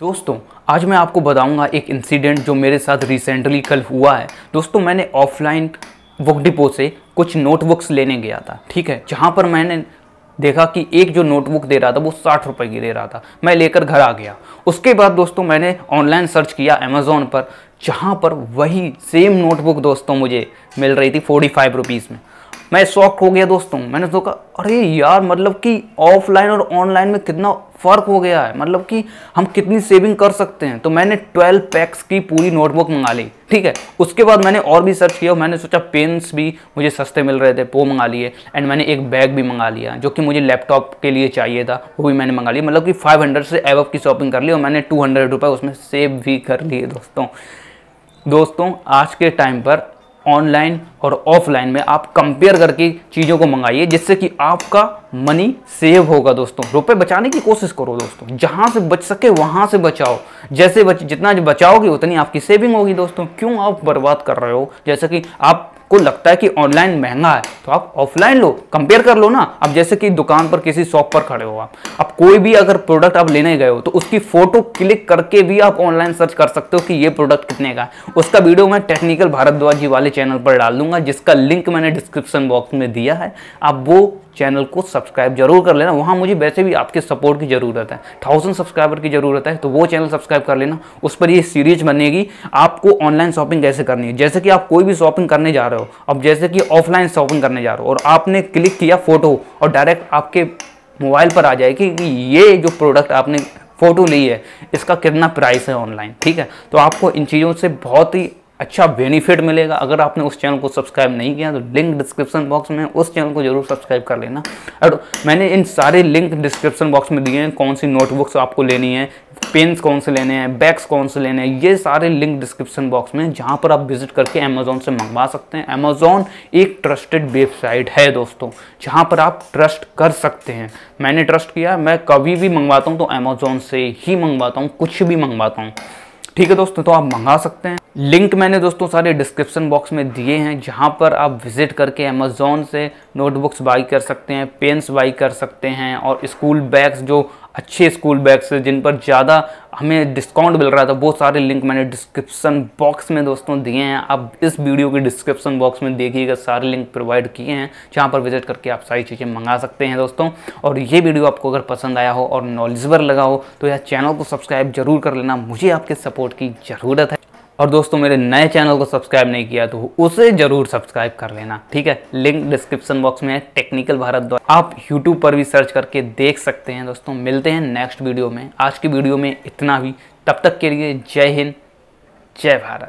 दोस्तों आज मैं आपको बताऊंगा एक इंसिडेंट जो मेरे साथ रिसेंटली कल हुआ है दोस्तों मैंने ऑफलाइन बुक डिपो से कुछ नोटबुक्स लेने गया था ठीक है जहाँ पर मैंने देखा कि एक जो नोटबुक दे रहा था वो साठ रुपये की दे रहा था मैं लेकर घर आ गया उसके बाद दोस्तों मैंने ऑनलाइन सर्च किया अमेज़ोन पर जहाँ पर वही सेम नोटबुक दोस्तों मुझे मिल रही थी फोर्टी फाइव रुपीज़ में मैं शॉक हो गया दोस्तों मैंने सोचा अरे यार मतलब कि ऑफलाइन और ऑनलाइन में कितना फ़र्क हो गया है मतलब कि हम कितनी सेविंग कर सकते हैं तो मैंने 12 पैक्स की पूरी नोटबुक मंगा ली ठीक है उसके बाद मैंने और भी सर्च किया मैंने सोचा पेन्स भी मुझे सस्ते मिल रहे थे वो मंगा लिए एंड मैंने एक बैग भी मंगा लिया जो कि मुझे लैपटॉप के लिए चाहिए था वो भी मैंने मंगा लिया मतलब कि 500 से एव की शॉपिंग कर ली और मैंने टू हंड्रेड उसमें सेव भी कर लिए दोस्तों दोस्तों आज के टाइम पर ऑनलाइन और ऑफलाइन में आप कंपेयर करके चीज़ों को मंगाइए जिससे कि आपका मनी सेव होगा दोस्तों रुपए बचाने की कोशिश करो दोस्तों जहाँ से बच सके वहाँ से बचाओ जैसे बच जितना बचाओगे उतनी आपकी सेविंग होगी दोस्तों क्यों आप बर्बाद कर रहे हो जैसे कि आप आपको लगता है कि ऑनलाइन महंगा है तो आप ऑफलाइन लो कंपेयर कर लो ना अब जैसे कि दुकान पर किसी शॉप पर खड़े हो आप अब कोई भी अगर प्रोडक्ट आप लेने गए हो तो उसकी फोटो क्लिक करके भी आप ऑनलाइन सर्च कर सकते हो कि ये प्रोडक्ट कितने का है उसका वीडियो मैं टेक्निकल भारद्वाजी वाले चैनल पर डाल दूंगा जिसका लिंक मैंने डिस्क्रिप्शन बॉक्स में दिया है आप वो चैनल को सब्सक्राइब जरूर कर लेना वहाँ मुझे वैसे भी आपके सपोर्ट की ज़रूरत है थाउजेंड सब्सक्राइबर की ज़रूरत है तो वो चैनल सब्सक्राइब कर लेना उस पर ये सीरीज बनेगी आपको ऑनलाइन शॉपिंग कैसे करनी है जैसे कि आप कोई भी शॉपिंग करने जा रहे हो अब जैसे कि ऑफलाइन शॉपिंग करने जा रहे हो और आपने क्लिक किया फ़ोटो और डायरेक्ट आपके मोबाइल पर आ जाएगी कि ये जो प्रोडक्ट आपने फ़ोटो ली है इसका कितना प्राइस है ऑनलाइन ठीक है तो आपको इन चीज़ों से बहुत ही अच्छा बेनिफिट मिलेगा अगर आपने उस चैनल को सब्सक्राइब नहीं किया तो लिंक डिस्क्रिप्शन बॉक्स में उस चैनल को जरूर सब्सक्राइब कर लेना और मैंने इन सारे लिंक डिस्क्रिप्शन बॉक्स में दिए हैं कौन सी नोटबुक्स आपको लेनी है पेन्स कौन से लेने हैं बैग्स कौन से लेने हैं ये सारे लिंक डिस्क्रिप्शन बॉक्स में जहाँ पर आप विजिट करके अमेजोन से मंगवा सकते हैं अमेजोन एक ट्रस्टेड वेबसाइट है दोस्तों जहाँ पर आप ट्रस्ट कर सकते हैं मैंने ट्रस्ट किया मैं कभी भी मंगवाता हूँ तो अमेजोन से ही मंगवाता हूँ कुछ भी मंगवाता हूँ ठीक है दोस्तों तो आप मंगा सकते हैं लिंक मैंने दोस्तों सारे डिस्क्रिप्शन बॉक्स में दिए हैं जहाँ पर आप विजिट करके अमेजोन से नोटबुक्स बाई कर सकते हैं पेन्स बाई कर सकते हैं और स्कूल बैग्स जो अच्छे स्कूल बैग्स जिन पर ज़्यादा हमें डिस्काउंट मिल रहा था वो सारे लिंक मैंने डिस्क्रिप्सन बॉक्स में दोस्तों दिए हैं आप इस वीडियो के डिस्क्रिप्सन बॉक्स में देखिएगा सारे लिंक प्रोवाइड किए हैं जहाँ पर विजिट करके आप सारी चीज़ें मंगा सकते हैं दोस्तों और ये वीडियो आपको अगर पसंद आया हो और नॉलेजबल लगा हो तो यह चैनल को सब्सक्राइब जरूर कर लेना मुझे आपके सपोर्ट की ज़रूरत है और दोस्तों मेरे नए चैनल को सब्सक्राइब नहीं किया तो उसे जरूर सब्सक्राइब कर लेना ठीक है लिंक डिस्क्रिप्शन बॉक्स में है टेक्निकल भारत द्वारा आप यूट्यूब पर भी सर्च करके देख सकते हैं दोस्तों मिलते हैं नेक्स्ट वीडियो में आज की वीडियो में इतना ही तब तक के लिए जय हिंद जय भारत